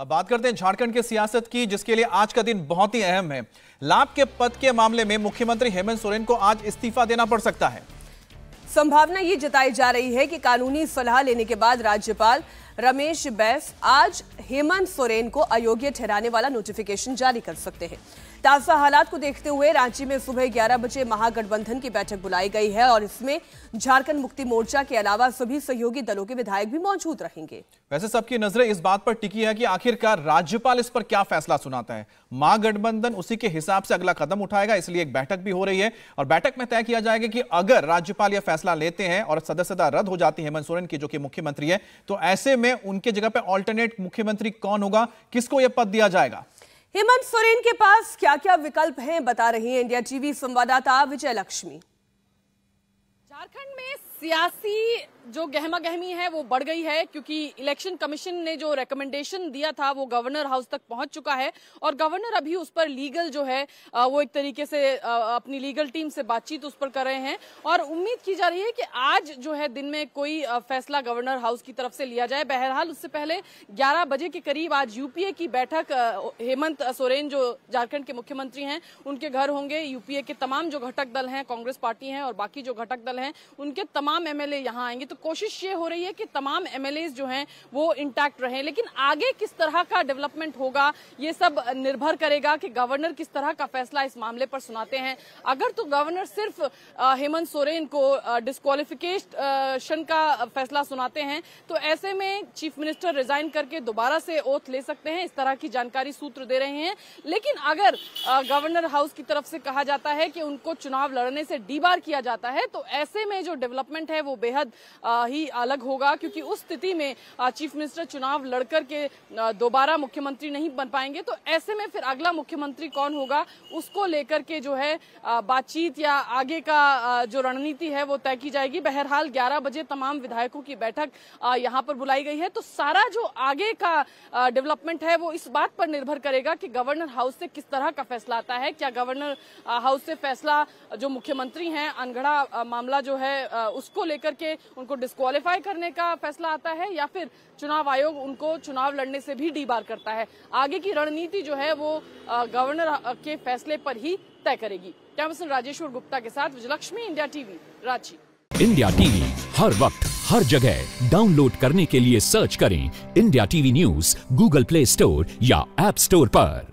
अब बात करते हैं झारखंड की सियासत की जिसके लिए आज का दिन बहुत ही अहम है लाभ के पद के मामले में मुख्यमंत्री हेमंत सोरेन को आज इस्तीफा देना पड़ सकता है संभावना ये जताई जा रही है कि कानूनी सलाह लेने के बाद राज्यपाल रमेश बैस आज हेमंत सोरेन को अयोग्य ठहराने वाला नोटिफिकेशन जारी कर सकते हैं ताजा हालात को देखते हुए रांची में सुबह 11 बजे महागठबंधन की बैठक बुलाई गई है और इसमें झारखंड मुक्ति मोर्चा के अलावा सभी सहयोगी दलों के विधायक भी मौजूद रहेंगे वैसे सबकी नजरें इस बात पर टिकी है कि आखिरकार राज्यपाल इस पर क्या फैसला सुनाता है महागठबंधन उसी के हिसाब से अगला कदम उठाएगा इसलिए एक बैठक भी हो रही है और बैठक में तय किया जाएगा कि अगर राज्यपाल यह फैसला लेते हैं और सदस्यता रद्द हो जाती है हेमंत सोरेन की जो कि मुख्यमंत्री है तो ऐसे में में उनके जगह पे ऑल्टरनेट मुख्यमंत्री कौन होगा किसको यह पद दिया जाएगा हेमंत सोरेन के पास क्या क्या विकल्प हैं बता रही है इंडिया टीवी संवाददाता विजय लक्ष्मी झारखंड में सियासी जो गहमा गहमी है वो बढ़ गई है क्योंकि इलेक्शन कमीशन ने जो रिकमेंडेशन दिया था वो गवर्नर हाउस तक पहुंच चुका है और गवर्नर अभी उस पर लीगल जो है वो एक तरीके से अपनी लीगल टीम से बातचीत उस पर कर रहे हैं और उम्मीद की जा रही है कि आज जो है दिन में कोई फैसला गवर्नर हाउस की तरफ से लिया जाए बहरहाल उससे पहले ग्यारह बजे के करीब आज यूपीए की बैठक हेमंत सोरेन जो झारखंड के मुख्यमंत्री हैं उनके घर होंगे यूपीए के तमाम जो घटक दल हैं कांग्रेस पार्टी है और बाकी जो घटक दल हैं उनके तमाम तमाम एमएलए यहां आएंगे तो कोशिश ये हो रही है कि तमाम एमएलए जो हैं वो इंटैक्ट रहे लेकिन आगे किस तरह का डेवलपमेंट होगा ये सब निर्भर करेगा कि गवर्नर किस तरह का फैसला इस मामले पर सुनाते हैं अगर तो गवर्नर सिर्फ हेमंत सोरेन को डिस्कालिफिकेशन का फैसला सुनाते हैं तो ऐसे में चीफ मिनिस्टर रिजाइन करके दोबारा से ओथ ले सकते हैं इस तरह की जानकारी सूत्र दे रहे हैं लेकिन अगर गवर्नर हाउस की तरफ से कहा जाता है कि उनको चुनाव लड़ने से डीबार किया जाता है तो ऐसे में जो डेवलपमेंट डेवलपमेंट है वो बेहद ही अलग होगा क्योंकि उस स्थिति में चीफ मिनिस्टर चुनाव लड़कर के दोबारा मुख्यमंत्री नहीं बन पाएंगे तो ऐसे में फिर अगला मुख्यमंत्री कौन होगा उसको लेकर के जो है बातचीत या आगे का जो रणनीति है वो तय की जाएगी बहरहाल 11 बजे तमाम विधायकों की बैठक यहाँ पर बुलाई गई है तो सारा जो आगे का डेवलपमेंट है वो इस बात पर निर्भर करेगा कि गवर्नर हाउस से किस तरह का फैसला आता है क्या गवर्नर हाउस से फैसला जो मुख्यमंत्री हैं अनगढ़ा मामला जो है उस उसको लेकर के उनको डिस्कालीफाई करने का फैसला आता है या फिर चुनाव आयोग उनको चुनाव लड़ने से भी डीबार करता है आगे की रणनीति जो है वो गवर्नर के फैसले पर ही तय करेगी सिंह राजेश्वर गुप्ता के साथ Vijaylakshmi India TV Ranchi India TV हर वक्त हर जगह डाउनलोड करने के लिए सर्च करें India TV News Google Play Store या एप स्टोर पर